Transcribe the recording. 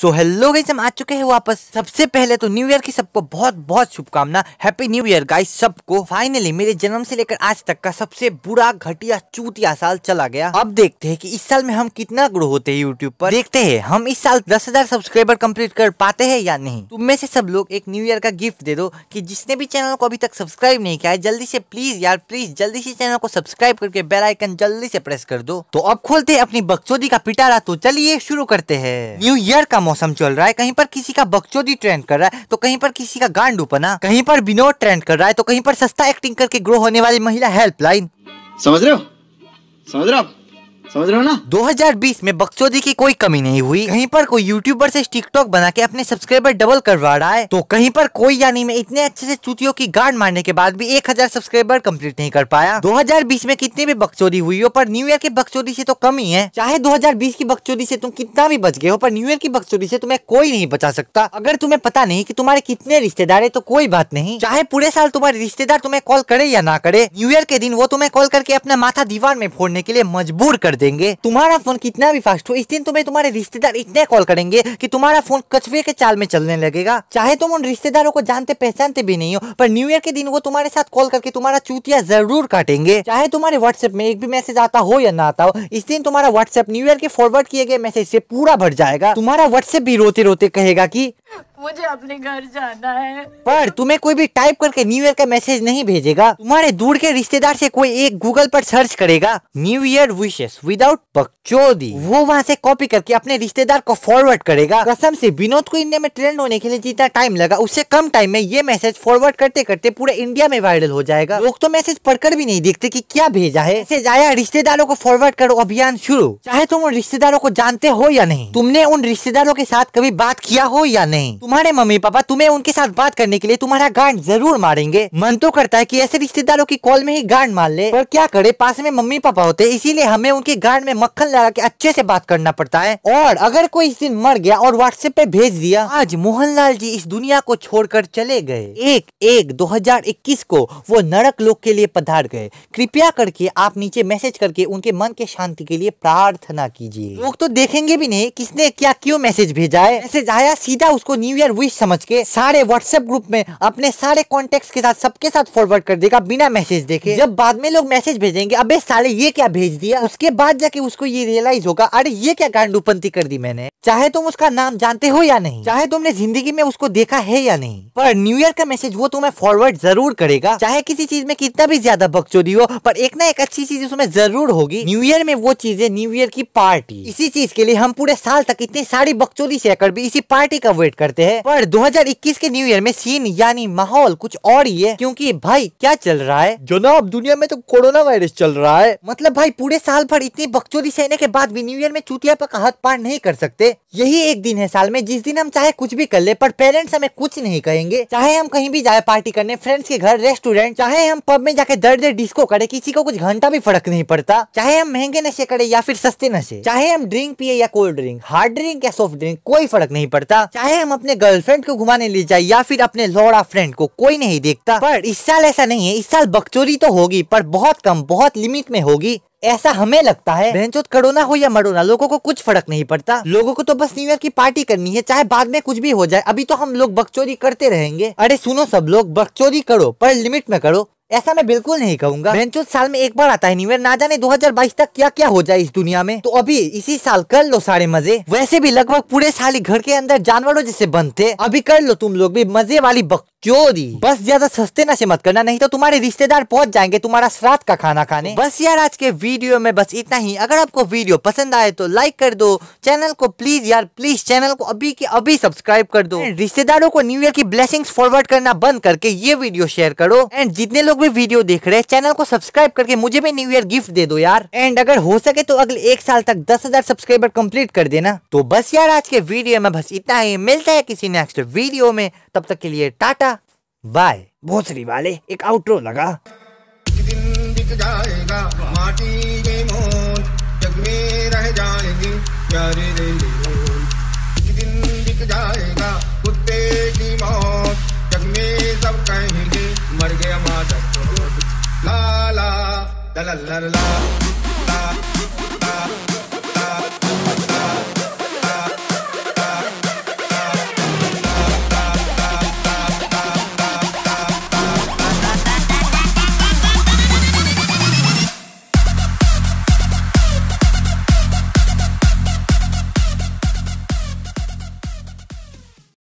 so hello guys हम आ चुके हैं वापस सबसे पहले तो न्यू ईयर की सबको बहुत बहुत शुभकामना हैप्पी न्यू ईयर गाइस सबको फाइनली मेरे जन्म से लेकर आज तक का सबसे बुरा घटिया चूतिया साल चला गया अब देखते हैं कि इस साल में हम कितना ग्रो होते हैं यूट्यूब पर देखते हैं हम इस साल दस हजार सब्सक्राइबर कम्प्लीट कर पाते हैं या नहीं तुम में से सब लोग एक न्यू ईयर का गिफ्ट दे दो की जिसने भी चैनल को अभी तक सब्सक्राइब नहीं किया है जल्दी से प्लीज यार प्लीज जल्दी से चैनल को सब्सक्राइब करके बेलाइकन जल्दी से प्रेस कर दो तो अब खोलते है अपनी बक्सोदी का पिटारा तो चलिए शुरू करते हैं न्यू ईयर का मौसम चल रहा है कहीं पर किसी का बकचोदी ट्रेंड कर रहा है तो कहीं पर किसी का उपना कहीं पर विनोद ट्रेंड कर रहा है तो कहीं पर सस्ता एक्टिंग करके ग्रो होने वाली महिला हेल्पलाइन समझ रहे हो समझ रहे हो समझ रहे हो ना 2020 में बक्सोदी की कोई कमी नहीं हुई कहीं पर कोई यूट्यूबर से टिकटॉक बना के अपने सब्सक्राइबर डबल करवा रहा है तो कहीं पर कोई यानी में इतने अच्छे से चुतियों की गार्ड मारने के बाद भी 1000 सब्सक्राइबर कंप्लीट नहीं कर पाया 2020 में कितनी भी बक्सोदी हुई हो पर न्यू ईयर की बक्सोदी से तो कम ही है चाहे दो की बक्सोदी से तुम कितना भी बच गए हो पर न्यू ईयर की बक्सोदी से तुम्हें कोई नहीं बचा सकता अगर तुम्हें पता नहीं की तुम्हारे कितने रिश्तेदार है तो कोई बात नहीं चाहे पूरे साल तुम्हारे रिश्तेदार तुम्हें कॉल करे या ना करे न्यू ईयर के दिन वो तुम्हें कॉल करके अपना माथा दीवार में फोड़ने के लिए मजबूर कर देंगे तुम्हारा फोन कितना भी फास्ट हो इस दिन तुम्हें तुम्हारे रिश्तेदार इतने कॉल करेंगे कि तुम्हारा फोन कछुए के चाल में चलने लगेगा चाहे तुम उन रिश्तेदारों को जानते पहचानते भी नहीं हो पर न्यू ईयर के दिन वो तुम्हारे साथ कॉल करके तुम्हारा चूतिया जरूर काटेंगे चाहे तुम्हारे व्हाट्सएप में एक भी मैसेज आता हो या ना आता हो इस दिन तुम्हारा व्हाट्सएप न्यू ईयर के फॉरवर्ड किए गए मैसेज से पूरा भर जाएगा तुम्हारा व्हाट्सएप भी रोते रोते कहेगा की मुझे अपने घर जाना है पर तुम्हें कोई भी टाइप करके न्यू ईयर का मैसेज नहीं भेजेगा तुम्हारे दूर के रिश्तेदार से कोई एक गूगल पर सर्च करेगा न्यू ईयर विशेष विदाउट बकचोदी वो वहाँ से कॉपी करके अपने रिश्तेदार को फॉरवर्ड करेगा कसम से विनोद को इंडिया में ट्रेंड होने के लिए जितना टाइम लगा उससे कम टाइम में ये मैसेज फॉरवर्ड करते करते पूरे इंडिया में वायरल हो जाएगा लोग तो मैसेज पढ़कर भी नहीं देखते की क्या भेजा है ऐसे आया रिश्तेदारों को फॉरवर्ड करो अभियान शुरू चाहे तुम उन रिश्तेदारों को जानते हो या नहीं तुमने उन रिश्तेदारों के साथ कभी बात किया हो या नहीं तुम्हारे मम्मी पापा तुम्हें उनके साथ बात करने के लिए तुम्हारा गांड जरूर मारेंगे मन तो करता है कि ऐसे रिश्तेदारों की कॉल में ही गांड मार ले पर क्या करे पास में मम्मी पापा होते इसीलिए हमें उनके गांड में मक्खन लगा के अच्छे से बात करना पड़ता है और अगर कोई इस दिन मर गया और व्हाट्सएप पे भेज दिया आज मोहनलाल जी इस दुनिया को छोड़कर चले गए एक एक इक्कीस को वो नरक लोक के लिए पधार गए कृपया करके आप नीचे मैसेज करके उनके मन के शांति के लिए प्रार्थना कीजिए लोग तो देखेंगे भी नहीं किसने क्या क्यों मैसेज भेजा है मैसेज आया सीधा उसको न्यू न्यूयर विश समझ के सारे व्हाट्सएप ग्रुप में अपने सारे कॉन्टेक्ट के साथ सबके साथ फॉरवर्ड कर देगा बिना मैसेज देखे जब बाद में लोग मैसेज भेजेंगे अबे साले ये क्या भेज दिया उसके बाद जाके उसको ये रियलाइज होगा अरे ये क्या गांडूपंथी कर दी मैंने चाहे तुम उसका नाम जानते हो या नहीं चाहे तुमने जिंदगी में उसको देखा है या नहीं पर न्यू ईयर का मैसेज वो तुम्हें फॉरवर्ड जरूर करेगा चाहे किसी चीज में कितना भी ज्यादा बकचोदी हो पर एक ना एक अच्छी चीज उसमें जरूर होगी न्यू ईयर में वो चीजें न्यू ईयर की पार्टी इसी चीज के लिए हम पूरे साल तक इतनी सारी बकचोदी कर भी इसी पार्टी का वेट करते हैं पर दो के न्यू ईयर में सीन यानी माहौल कुछ और ही है क्योंकि भाई क्या चल रहा है जो जनाब दुनिया में तो कोरोना वायरस चल रहा है मतलब भाई पूरे साल भर इतनी बकचोदी सहने के बाद भी न्यू ईयर में चुतिया पर हाथ पार नहीं कर सकते यही एक दिन है साल में जिस दिन हम चाहे कुछ भी कर ले पर पेरेंट्स हमें कुछ नहीं कहेंगे चाहे हम कहीं भी जाए पार्टी करने फ्रेंड्स के घर रेस्टोरेंट चाहे हम पब में जाके दर्द डिस्को करे किसी को कुछ घंटा भी फर्क नहीं पड़ता चाहे हम महंगे नशे करे या फिर सस्ते नशे चाहे हम ड्रिंक पिए या कोल्ड ड्रिंक हार्ड ड्रिंक या सॉफ्ट ड्रिंक कोई फर्क नहीं पड़ता चाहे हम अपने गर्लफ्रेंड को घुमाने ले जाए या फिर अपने लौड़ा फ्रेंड को कोई नहीं देखता पर इस साल ऐसा नहीं है इस साल बकचोरी तो होगी पर बहुत कम बहुत लिमिट में होगी ऐसा हमें लगता है बहनचोद ना हो या मरोना लोगों को कुछ फर्क नहीं पड़ता लोगों को तो बस न्यू ईयर की पार्टी करनी है चाहे बाद में कुछ भी हो जाए अभी तो हम लोग बकचोदी करते रहेंगे अरे सुनो सब लोग बकचोदी करो पर लिमिट में करो ऐसा मैं बिल्कुल नहीं कहूंगा बहनचोद साल में एक बार आता है न्यू ईयर ना जाने 2022 तक क्या क्या हो जाए इस दुनिया में तो अभी इसी साल कर लो सारे मजे वैसे भी लगभग पूरे साल ही घर के अंदर जानवरों जैसे बंद थे अभी कर लो तुम लोग भी मजे वाली बक चोरी बस ज्यादा सस्ते नशे मत करना नहीं तो तुम्हारे रिश्तेदार पहुंच जाएंगे तुम्हारा श्राद्ध का खाना खाने बस यार आज के वीडियो में बस इतना ही अगर आपको वीडियो पसंद आए तो लाइक कर दो चैनल को प्लीज यार प्लीज चैनल को अभी के अभी सब्सक्राइब कर दो रिश्तेदारों को न्यू ईयर की ब्लेसिंग फॉरवर्ड करना बंद करके ये वीडियो शेयर करो एंड जितने लोग भी वीडियो देख रहे हैं चैनल को सब्सक्राइब करके मुझे भी न्यू ईयर गिफ्ट दे दो यार एंड अगर हो सके तो अगले एक साल तक दस हजार सब्सक्राइबर कम्प्लीट कर देना तो बस यार आज के वीडियो में बस इतना ही मिलता है किसी नेक्स्ट वीडियो में तब तक के लिए टाटा बाय भोसरी वाले एक आउट्रो लगा दिन बिक जाएगा माटी के मोल जग में रह जाएगी प्यारे दिन बिक जाएगा कुत्ते की मौत जग में सब कहेंगे मर गया माता ला ला ला ला ला